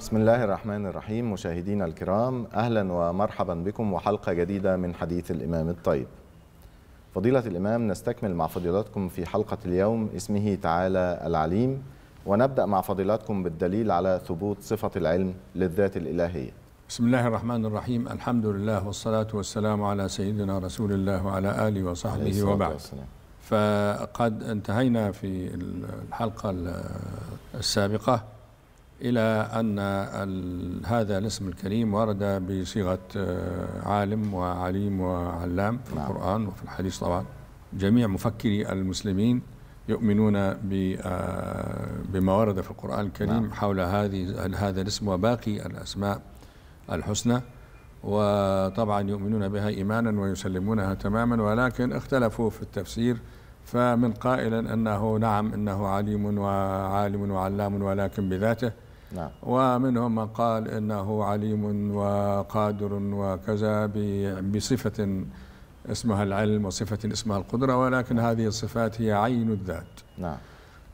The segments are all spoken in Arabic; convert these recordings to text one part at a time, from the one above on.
بسم الله الرحمن الرحيم مشاهدينا الكرام أهلا ومرحبا بكم وحلقة جديدة من حديث الإمام الطيب فضيلة الإمام نستكمل مع فضيلاتكم في حلقة اليوم اسمه تعالى العليم ونبدأ مع فضيلاتكم بالدليل على ثبوت صفة العلم للذات الإلهية بسم الله الرحمن الرحيم الحمد لله والصلاة والسلام على سيدنا رسول الله وعلى آله وصحبه وبعد والسلام. فقد انتهينا في الحلقة السابقة إلى أن هذا الاسم الكريم ورد بصيغة آه، عالم وعليم وعلام في نعم. القرآن وفي الحديث طبعا جميع مفكري المسلمين يؤمنون آه، بما ورد في القرآن الكريم نعم. حول هذه هذا الاسم وباقي الأسماء الحسنى وطبعا يؤمنون بها إيمانا ويسلمونها تماما ولكن اختلفوا في التفسير فمن قائلا أنه نعم أنه عليم وعالم وعلام ولكن بذاته نعم. ومنهم من قال انه عليم وقادر وكذا بصفه اسمها العلم وصفه اسمها القدره ولكن نعم. هذه الصفات هي عين الذات نعم.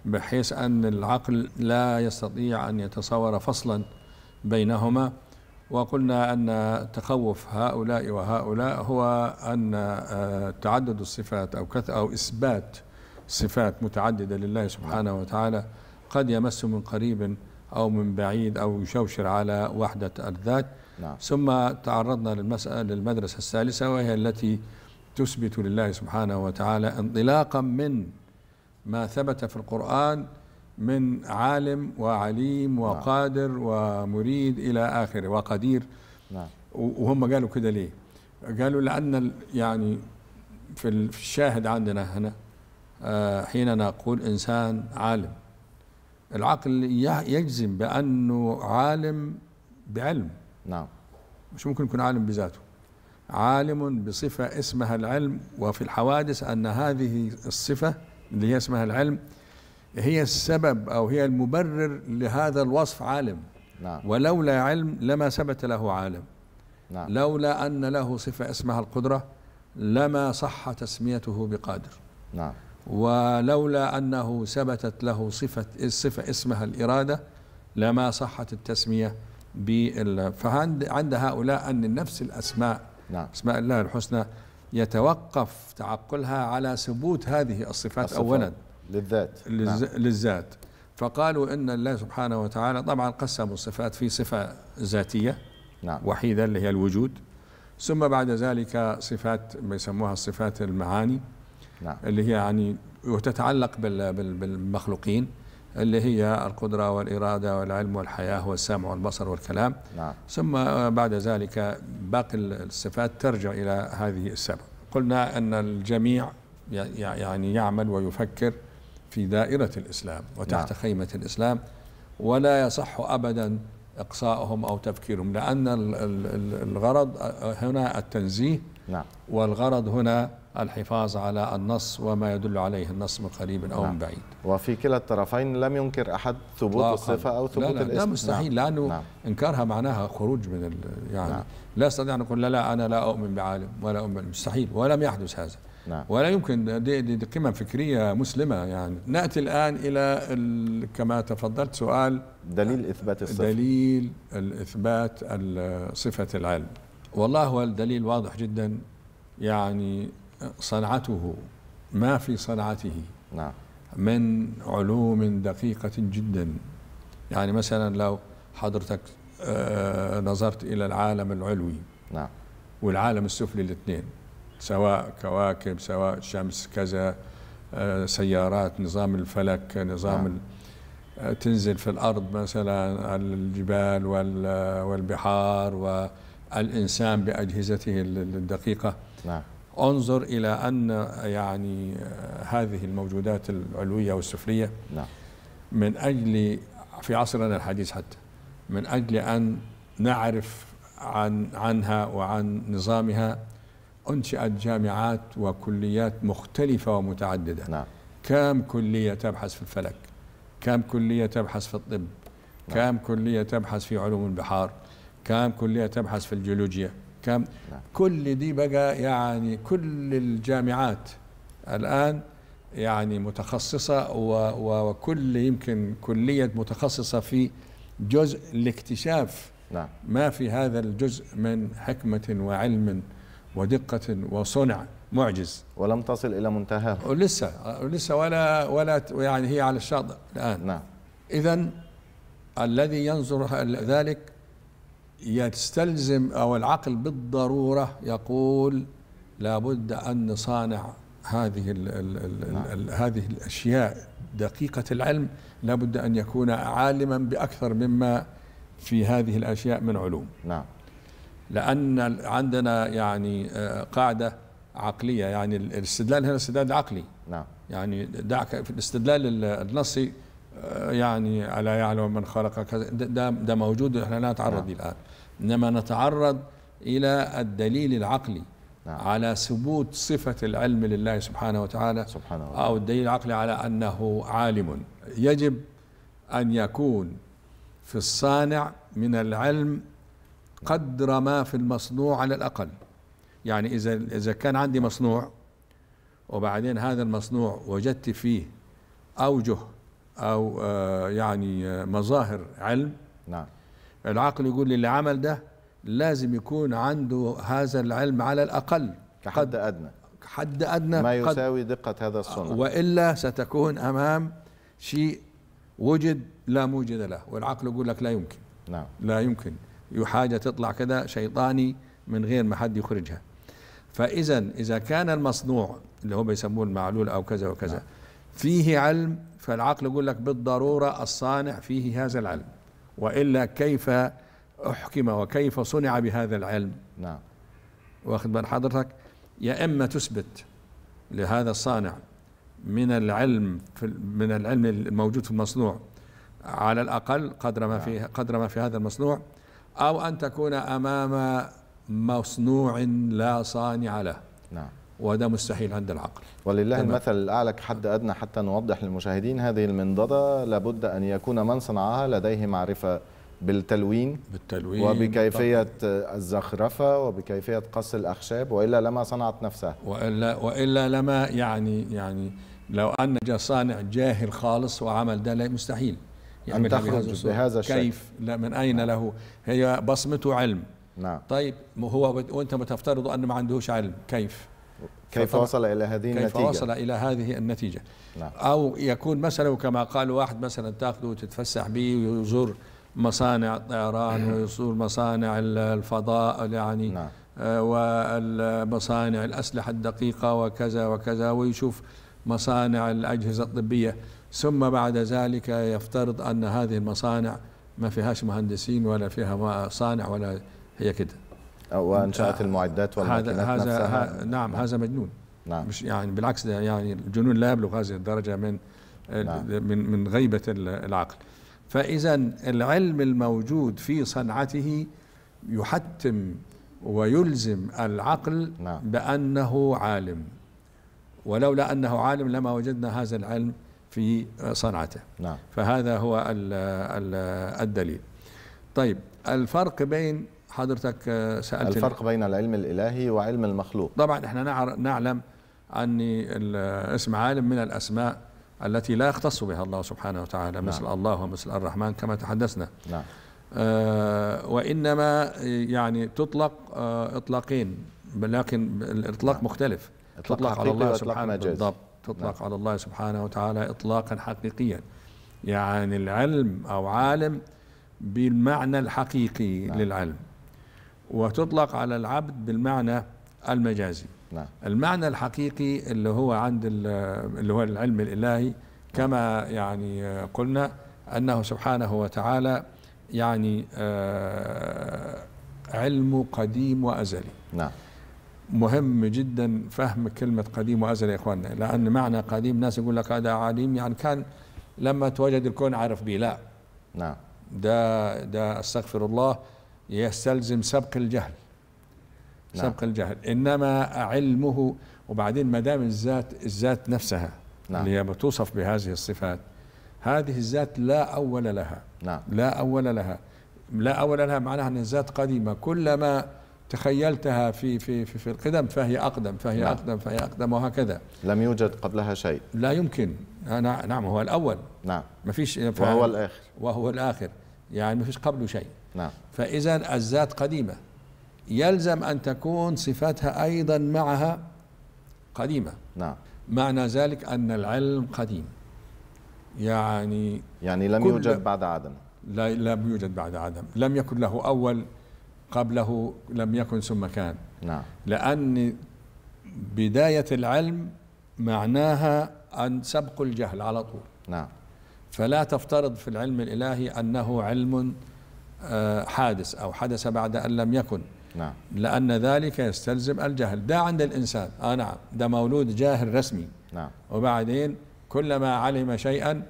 بحيث ان العقل لا يستطيع ان يتصور فصلا بينهما وقلنا ان تخوف هؤلاء وهؤلاء هو ان آه، تعدد الصفات او كث او اثبات صفات متعدده لله سبحانه نعم. وتعالى قد يمس من قريب أو من بعيد أو يشوشر على وحدة الذات نعم. ثم تعرضنا للمسألة للمدرسة الثالثة وهي التي تثبت لله سبحانه وتعالى انطلاقا من ما ثبت في القرآن من عالم وعليم نعم. وقادر نعم. ومريد إلى آخره وقدير نعم. وهم قالوا كده ليه قالوا لأن يعني في الشاهد عندنا هنا آه، حين نقول إنسان عالم العقل يجزم بأنه عالم بعلم نعم مش ممكن يكون عالم بذاته عالم بصفة اسمها العلم وفي الحوادث أن هذه الصفة اللي هي اسمها العلم هي السبب أو هي المبرر لهذا الوصف عالم نعم. ولولا علم لما ثبت له عالم نعم. لولا أن له صفة اسمها القدرة لما صح تسميته بقادر نعم ولولا أنه ثبتت له صفة الصفة اسمها الإرادة لما صحت التسمية بال فعند عند هؤلاء أن النفس الأسماء نعم. أسماء الله الحسنى يتوقف تعقلها على ثبوت هذه الصفات, الصفات أولا للذات للز... نعم. للذات فقالوا إن الله سبحانه وتعالى طبعا قسموا الصفات في صفة ذاتية نعم. وحيدة اللي هي الوجود ثم بعد ذلك صفات ما يسموها الصفات المعاني نعم. اللي هي يعني وتتعلق بالمخلوقين اللي هي القدرة والإرادة والعلم والحياة والسمع والبصر والكلام نعم. ثم بعد ذلك باقي الصفات ترجع إلى هذه السبع قلنا أن الجميع يعني يعمل ويفكر في دائرة الإسلام وتحت نعم. خيمة الإسلام ولا يصح أبدا إقصاؤهم أو تفكيرهم لأن الغرض هنا التنزيه نعم. والغرض هنا الحفاظ على النص وما يدل عليه النص من قريب أو نعم. من بعيد وفي كلا الطرفين لم ينكر أحد ثبوت الصفة أو ثبوت لا لا الاسم لا مستحيل نعم. لأنه نعم. إنكارها معناها خروج من يعني نعم. لا أستطيع أن أقول لا لا أنا لا أؤمن بعالم ولا أؤمن مستحيل ولم يحدث هذا نعم. ولا يمكن دي, دي, دي قيمة فكرية مسلمة يعني نأتي الآن إلى كما تفضلت سؤال دليل إثبات الصفة دليل إثبات صفة العلم والله هو الدليل واضح جدا يعني صنعته ما في صنعته نعم من علوم دقيقة جدا يعني مثلا لو حضرتك آه، نظرت إلى العالم العلوي نعم والعالم السفلي الاثنين سواء كواكب سواء شمس كذا آه، سيارات نظام الفلك نظام نعم. آه، تنزل في الأرض مثلا الجبال والبحار والإنسان بأجهزته الدقيقة نعم انظر الى ان يعني هذه الموجودات العلويه والسفليه نعم. من اجل في عصرنا الحديث حتى من اجل ان نعرف عن عنها وعن نظامها انشئت جامعات وكليات مختلفه ومتعدده نعم. كم كليه تبحث في الفلك كم كليه تبحث في الطب لا. نعم. كم كليه تبحث في علوم البحار كم كليه تبحث في الجيولوجيا الحكام نعم. كل دي بقى يعني كل الجامعات الآن يعني متخصصة وكل يمكن كلية متخصصة في جزء الاكتشاف نعم. ما في هذا الجزء من حكمة وعلم ودقة وصنع معجز ولم تصل إلى منتهاه لسه لسه ولا ولا يعني هي على الشاطئ الآن نعم إذا الذي ينظر ذلك يستلزم أو العقل بالضرورة يقول لابد أن نصانع هذه ال ال الـ نعم. الـ هذه الأشياء دقيقة العلم لابد أن يكون عالما بأكثر مما في هذه الأشياء من علوم نعم لأن عندنا يعني آه، قاعدة عقلية يعني الاستدلال هنا استدلال عقلي نعم يعني دعك في الاستدلال النصي يعني ألا يعلم من خلق كذا ده, ده موجود احنا لا نتعرض نعم. الآن إنما نتعرض إلى الدليل العقلي نعم. على ثبوت صفة العلم لله سبحانه وتعالى سبحانه وتعالى أو الدليل العقلي على أنه عالم يجب أن يكون في الصانع من العلم قدر ما في المصنوع على الأقل يعني إذا إذا كان عندي مصنوع وبعدين هذا المصنوع وجدت فيه أوجه او آه، يعني آه، مظاهر علم نعم العقل يقول اللي عمل ده لازم يكون عنده هذا العلم على الاقل كحد ادنى حد ادنى ما يساوي دقه هذا الصنع والا ستكون امام شيء وجد لا موجد له والعقل يقول لك لا يمكن نعم لا يمكن حاجه تطلع كده شيطاني من غير ما حد يخرجها فاذا اذا كان المصنوع اللي هو بيسموه المعلول او كذا وكذا نعم. فيه علم فالعقل يقول لك بالضرورة الصانع فيه هذا العلم وإلا كيف أحكم وكيف صنع بهذا العلم نعم واخد بال حضرتك يا إما تثبت لهذا الصانع من العلم في من العلم الموجود في المصنوع على الأقل قدر ما نعم. في قدر ما في هذا المصنوع أو أن تكون أمام مصنوع لا صانع له نعم وده مستحيل عند العقل ولله تمام. المثل الأعلى كحد أدنى حتى نوضح للمشاهدين هذه المنضدة لابد أن يكون من صنعها لديه معرفة بالتلوين, بالتلوين وبكيفية طبعا. الزخرفة وبكيفية قص الأخشاب وإلا لما صنعت نفسها وإلا, وإلا لما يعني يعني لو أن جاء صانع جاهل خالص وعمل ده لا مستحيل أن تخرج بهذا الشكل كيف لا من أين نعم. له هي بصمته علم نعم طيب هو وأنت بتفترض أن ما عندهوش علم كيف كيف وصل إلى هذه كيف النتيجة كيف وصل إلى هذه النتيجة نعم. أو يكون مثلا كما قال واحد مثلا تأخذه وتتفسح به ويزور مصانع الطيران نعم. ويزور مصانع الفضاء يعني نعم. آه، ومصانع الأسلحة الدقيقة وكذا وكذا ويشوف مصانع الأجهزة الطبية ثم بعد ذلك يفترض أن هذه المصانع ما فيهاش مهندسين ولا فيها صانع ولا هي كده او انشات آه، المعدات والماكينات هذا نفسها نعم،, نعم هذا مجنون نعم مش يعني بالعكس ده يعني الجنون لا يبلغ هذه الدرجه من نعم. من من غيبه العقل فاذا العلم الموجود في صنعته يحتم ويلزم العقل نعم. بانه عالم ولولا انه عالم لما وجدنا هذا العلم في صنعته نعم. فهذا هو الدليل طيب الفرق بين حضرتك آه، سألت الفرق بين العلم الإلهي وعلم المخلوق طبعا احنا نعلم أن اسم عالم من الأسماء التي لا يختص بها الله سبحانه وتعالى نعم. مثل الله ومثل الرحمن كما تحدثنا نعم. آه وإنما يعني تطلق آه إطلاقين لكن الإطلاق نعم. مختلف إطلاق تطلق على الله سبحانه بالضبط نعم. تطلق نعم. على الله سبحانه وتعالى إطلاقا حقيقيا يعني العلم أو عالم بالمعنى الحقيقي نعم. للعلم وتطلق على العبد بالمعنى المجازي نعم. المعنى الحقيقي اللي هو عند اللي هو العلم الإلهي كما يعني قلنا أنه سبحانه وتعالى يعني آه، علم قديم وأزلي نعم مهم جدا فهم كلمة قديم وأزلي يا إخواننا لأن معنى قديم ناس يقول لك هذا عليم يعني كان لما توجد الكون عارف به لا نعم ده ده استغفر الله يستلزم سبق الجهل نعم. سبق الجهل انما علمه وبعدين ما دام الذات الذات نفسها نعم. اللي هي بتوصف بهذه الصفات هذه الذات لا اول لها نعم. لا اول لها لا اول لها معناها ان الذات قديمه كلما تخيلتها في في في, في القدم فهي اقدم فهي نعم. اقدم فهي اقدم وهكذا لم يوجد قبلها شيء لا يمكن نعم هو الاول نعم ما فيش وهو الاخر وهو الاخر يعني ما فيش قبله شيء نعم فإذا الذات قديمة يلزم أن تكون صفاتها أيضا معها قديمة نعم معنى ذلك أن العلم قديم يعني يعني لم يوجد بعد عدم لا لم يوجد بعد عدم لم يكن له أول قبله لم يكن ثم كان نعم لأن بداية العلم معناها أن سبق الجهل على طول نعم فلا تفترض في العلم الإلهي أنه علم آه، حادث أو حدث بعد أن لم يكن نعم. لأن ذلك يستلزم الجهل ده عند الإنسان آه نعم ده مولود جاهل رسمي نعم. وبعدين كلما علم شيئا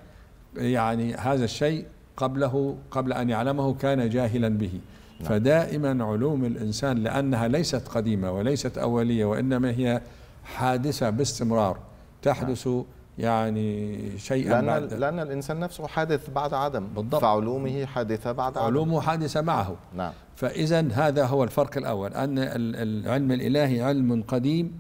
يعني هذا الشيء قبله قبل أن يعلمه كان جاهلا به نعم. فدائما علوم الإنسان لأنها ليست قديمة وليست أولية وإنما هي حادثة باستمرار تحدث نعم. يعني شيئا لأن, بعد لأن الإنسان نفسه حادث بعد عدم بالضبط فعلومه حادثة بعد عدم علومه حادثة معه نعم فإذا هذا هو الفرق الأول أن العلم الإلهي علم قديم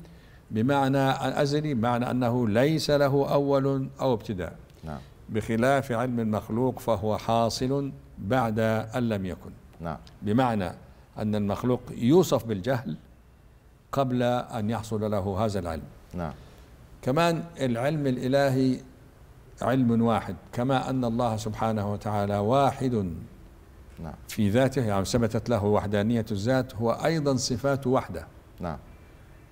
بمعنى أزلي بمعنى أنه ليس له أول أو ابتداء نعم بخلاف علم المخلوق فهو حاصل بعد أن لم يكن نعم بمعنى أن المخلوق يوصف بالجهل قبل أن يحصل له هذا العلم نعم كمان العلم الإلهي علم واحد كما أن الله سبحانه وتعالى واحد نعم. في ذاته يعني ثبتت له وحدانية الذات هو أيضا صفاته وحده نعم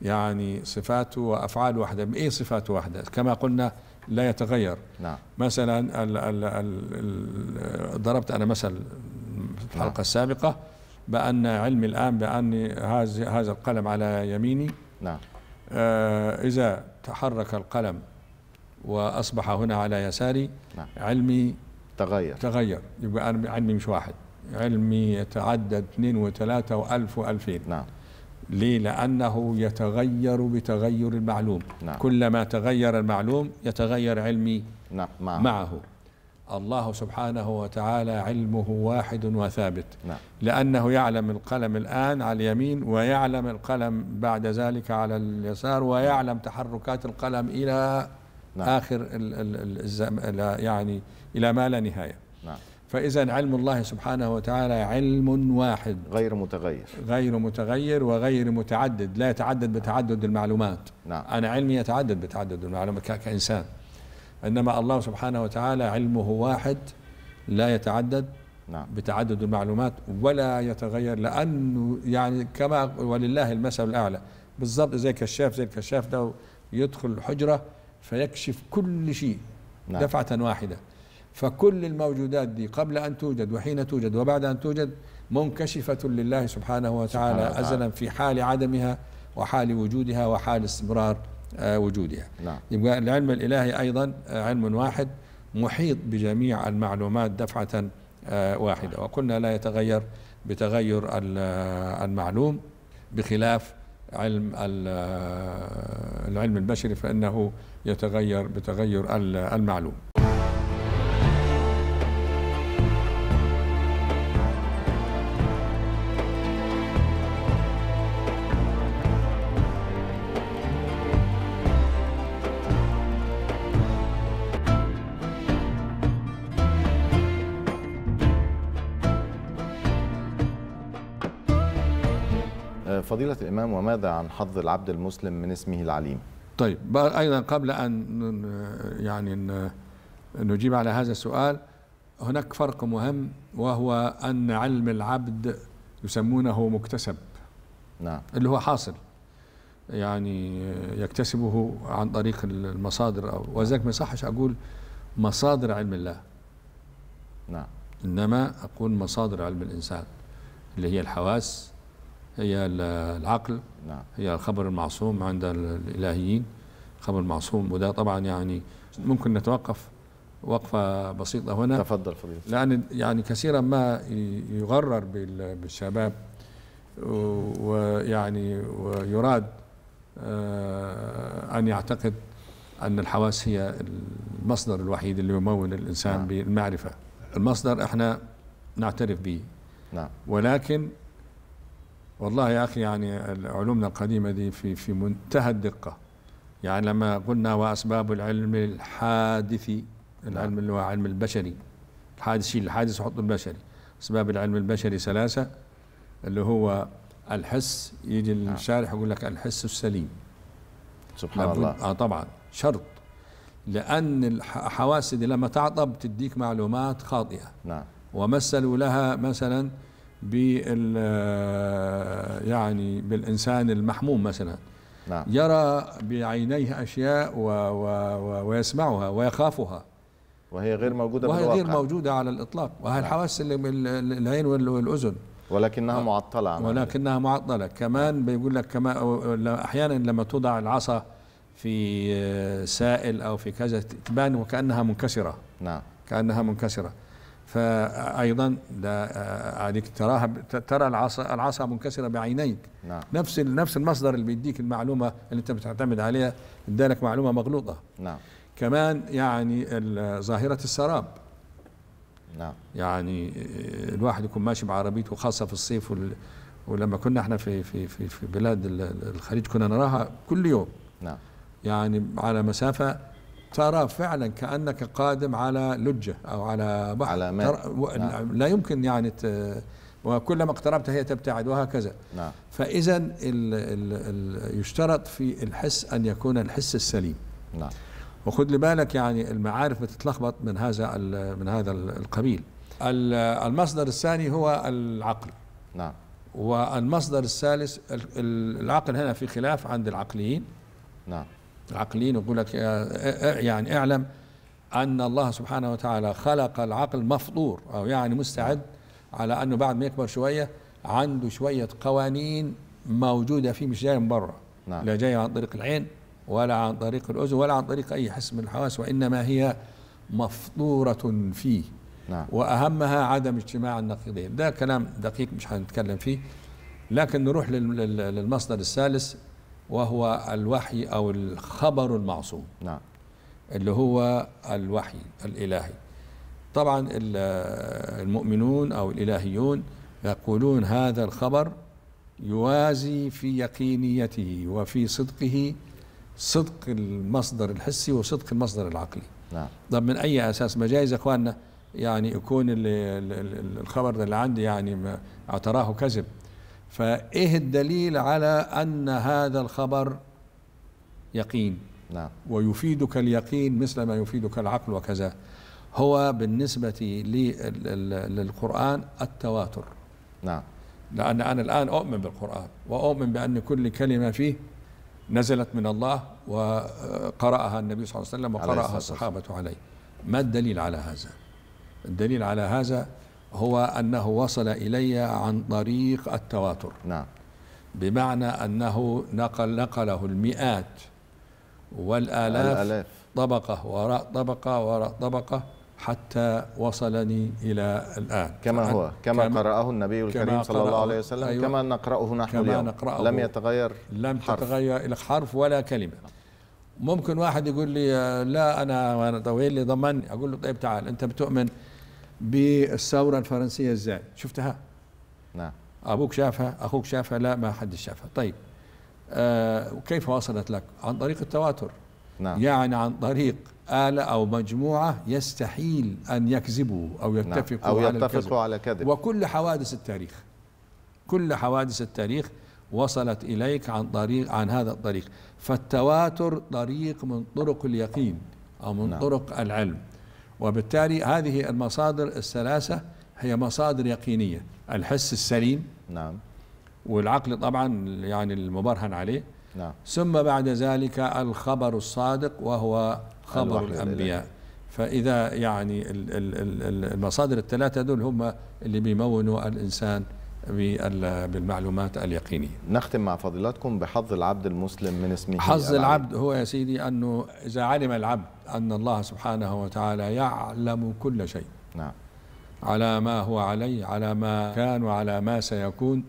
يعني صفاته وأفعال وحده إيه صفاته وحده كما قلنا لا يتغير نعم مثلا ال ال ال ضربت أنا مثل في الحلقة نعم. السابقة بأن علمي الآن بأن هذا القلم على يميني نعم آه، إذا تحرك القلم وأصبح هنا على يساري نعم. علمي تغير تغير يبقى علمي مش واحد علمي يتعدى اثنين وثلاثة وألف وألفين نعم ليه؟ لأنه يتغير بتغير المعلوم نعم. كلما تغير المعلوم يتغير علمي نعم. معه, معه. الله سبحانه وتعالى علمه واحد وثابت نعم. لأنه يعلم القلم الآن على اليمين ويعلم القلم بعد ذلك على اليسار ويعلم تحركات القلم إلى نعم. آخر الـ الـ الزم يعني إلى ما لا نهاية نعم. فإذا علم الله سبحانه وتعالى علم واحد غير متغير غير متغير وغير متعدد لا يتعدد بتعدد المعلومات نعم. أنا علمي يتعدد بتعدد المعلومات كإنسان إنما الله سبحانه وتعالى علمه واحد لا يتعدد نعم. بتعدد المعلومات ولا يتغير لأنه يعني كما ولله المثل الأعلى بالضبط زي كشاف زي الكشاف ده يدخل الحجرة فيكشف كل شيء نعم. دفعة واحدة فكل الموجودات دي قبل أن توجد وحين توجد وبعد أن توجد منكشفة لله سبحانه وتعالى سبحانه وتعالى. أزلا في حال عدمها وحال وجودها وحال استمرار آه، وجودها نعم. يبقى العلم الإلهي أيضا آه، علم واحد محيط بجميع المعلومات دفعة آه، واحدة نعم. وقلنا لا يتغير بتغير المعلوم بخلاف علم العلم البشري فإنه يتغير بتغير المعلوم فضيلة الإمام وماذا عن حظ العبد المسلم من اسمه العليم طيب أيضا قبل أن يعني نجيب على هذا السؤال هناك فرق مهم وهو أن علم العبد يسمونه مكتسب نعم اللي هو حاصل يعني يكتسبه عن طريق المصادر أو وذلك ما يصحش أقول مصادر علم الله نعم إنما أقول مصادر علم الإنسان اللي هي الحواس هي العقل نعم. هي الخبر المعصوم عند الإلهيين خبر معصوم وده طبعا يعني ممكن نتوقف وقفة بسيطة هنا تفضل فضيلة لأن يعني كثيرا ما يغرر بالشباب ويعني ويراد آه، أن يعتقد أن الحواس هي المصدر الوحيد اللي يمول الإنسان نعم. بالمعرفة المصدر احنا نعترف به نعم. ولكن والله يا أخي يعني علومنا القديمة دي في في منتهى الدقة يعني لما قلنا وأسباب العلم الحادث نعم. العلم اللي هو علم البشري الحادث شيل الحادث حط البشري أسباب العلم البشري ثلاثة اللي هو الحس يجي نعم. الشارح يقول لك الحس السليم سبحان الله اه طبعا شرط لأن الحواس دي لما تعطب تديك معلومات خاطئة نعم ومثلوا لها مثلا بال آه، يعني بالإنسان المحموم مثلا نعم. يرى بعينيه أشياء و و و ويسمعها ويخافها وهي غير موجودة وهي بالواقع. غير موجودة على الإطلاق وهي نعم. الحواس اللي العين والأذن ولكنها آه. معطلة ولكنها معطلة كمان نعم. بيقول لك كما أحيانا لما توضع العصا في آه، سائل أو في كذا تبان وكأنها منكسرة نعم كأنها منكسرة فايضا ده عليك آه، تراها ترى العصا العصا منكسره بعينيك نعم. نفس نفس المصدر اللي بيديك المعلومه اللي انت بتعتمد عليها ادالك معلومه مغلوطه نعم كمان يعني ظاهره السراب نعم يعني آه، الواحد يكون ماشي بعربيته خاصه في الصيف وال ولما كنا احنا في في في, في بلاد الخليج كنا نراها كل يوم نعم يعني على مسافه ترى فعلا كانك قادم على لجه او على بحر على نعم. لا يمكن يعني وكلما اقتربت هي تبتعد وهكذا نعم. فاذا يشترط في الحس ان يكون الحس السليم نعم. وخذ لبالك يعني المعارف بتتلخبط من هذا من هذا القبيل المصدر الثاني هو العقل نعم والمصدر الثالث العقل هنا في خلاف عند العقليين نعم عقليين يقول لك يعني اعلم أن الله سبحانه وتعالى خلق العقل مفطور أو يعني مستعد على أنه بعد ما يكبر شوية عنده شوية قوانين موجودة فيه مش جاية من بره نعم. لا جاية عن طريق العين ولا عن طريق الأذن ولا عن طريق أي حس من الحواس وإنما هي مفطورة فيه نعم. وأهمها عدم اجتماع النقيضين ده كلام دقيق مش هنتكلم فيه لكن نروح للمصدر الثالث وهو الوحي أو الخبر المعصوم نعم اللي هو الوحي الإلهي طبعا المؤمنون أو الإلهيون يقولون هذا الخبر يوازي في يقينيته وفي صدقه صدق المصدر الحسي وصدق المصدر العقلي نعم طب من أي أساس ما جايز إخواننا يعني يكون الخبر اللي عندي يعني اعتراه كذب فايه الدليل على ان هذا الخبر يقين نعم ويفيدك اليقين مثل ما يفيدك العقل وكذا هو بالنسبة للقرآن التواتر نعم لأن أنا الآن أؤمن بالقرآن وأؤمن بأن كل كلمة فيه نزلت من الله وقرأها النبي صلى الله عليه وسلم وقرأها الصحابة عليه ما الدليل على هذا الدليل على هذا هو أنه وصل إلي عن طريق التواتر نعم بمعنى أنه نقل نقله المئات والآلاف الألاف. طبقة وراء طبقة وراء طبقة حتى وصلني إلى الآن كما هو كما, كما قرأه النبي الكريم صلى الله عليه وسلم أيوة كما نقرأه نحن كما اليوم نقرأه لم يتغير لم حرف. تتغير إلى حرف ولا كلمة ممكن واحد يقول لي لا أنا وأنا طويل اللي ضمني أقول له طيب تعال أنت بتؤمن بالثوره الفرنسيه ازاي شفتها نعم ابوك شافها اخوك شافها لا ما حد شافها طيب آه كيف وصلت لك عن طريق التواتر نعم يعني عن طريق آلة أو مجموعة يستحيل أن يكذبوا أو نعم. يتفقوا نعم. أو على يتفقوا الكذب. على كذب وكل حوادث التاريخ كل حوادث التاريخ وصلت إليك عن طريق عن هذا الطريق فالتواتر طريق من طرق اليقين أو من نعم. طرق العلم وبالتالي هذه المصادر الثلاثة هي مصادر يقينية الحس السليم نعم والعقل طبعا يعني المبرهن عليه نعم ثم بعد ذلك الخبر الصادق وهو خبر الأنبياء فإذا يعني المصادر الثلاثة دول هم اللي بيمونوا الإنسان بالمعلومات اليقينية نختم مع فضيلتكم بحظ العبد المسلم من اسمه حظ العبد, العبد هو يا سيدي أنه إذا علم العبد أن الله سبحانه وتعالى يعلم كل شيء نعم على ما هو عليه على ما كان وعلى ما سيكون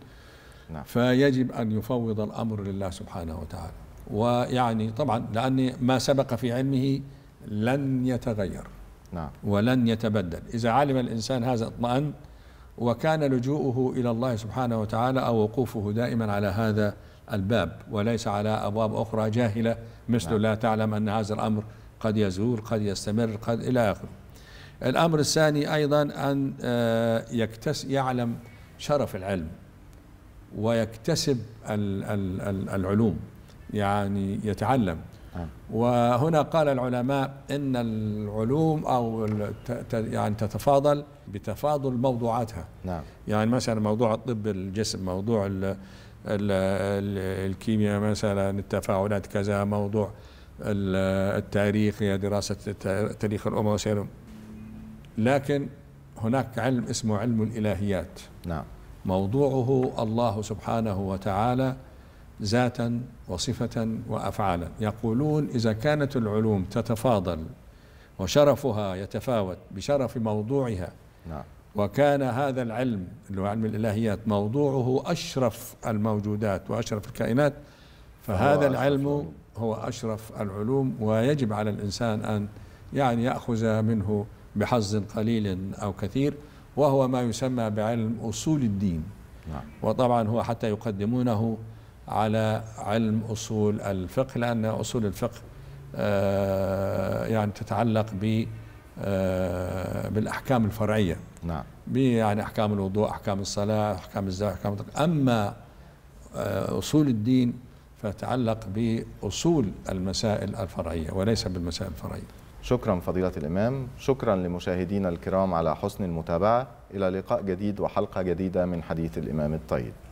نعم. فيجب أن يفوض الأمر لله سبحانه وتعالى ويعني طبعا لأن ما سبق في علمه لن يتغير نعم. ولن يتبدل إذا علم الإنسان هذا اطمأن وكان لجوءه الى الله سبحانه وتعالى او وقوفه دائما على هذا الباب وليس على ابواب اخرى جاهله مثل نعم. لا تعلم ان هذا الامر قد يزول قد يستمر قد الى اخره. الامر الثاني ايضا ان آه، يكتس يعلم شرف العلم ويكتسب العلوم يعني يتعلم وهنا قال العلماء ان العلوم او يعني تتفاضل بتفاضل موضوعاتها نعم يعني مثلا موضوع الطب الجسم موضوع الـ الـ الـ الكيمياء مثلا التفاعلات كذا موضوع التاريخ هي دراسه تاريخ الامه وسيرهم لكن هناك علم اسمه علم الالهيات نعم موضوعه الله سبحانه وتعالى ذاتا وصفة وأفعالا يقولون إذا كانت العلوم تتفاضل وشرفها يتفاوت بشرف موضوعها نعم. وكان هذا العلم اللي هو علم الإلهيات موضوعه أشرف الموجودات وأشرف الكائنات فهذا العلم هو أشرف العلوم ويجب على الإنسان أن يعني يأخذ منه بحظ قليل أو كثير وهو ما يسمى بعلم أصول الدين نعم. وطبعا هو حتى يقدمونه على علم أصول الفقه لأن أصول الفقه آه، يعني تتعلق ب آه، بالأحكام الفرعية نعم يعني أحكام الوضوء أحكام الصلاة أحكام الزكاة أحكام أما آه، أصول الدين فتتعلق بأصول المسائل الفرعية وليس بالمسائل الفرعية شكرا فضيلة الإمام شكرا لمشاهدينا الكرام على حسن المتابعة إلى لقاء جديد وحلقة جديدة من حديث الإمام الطيب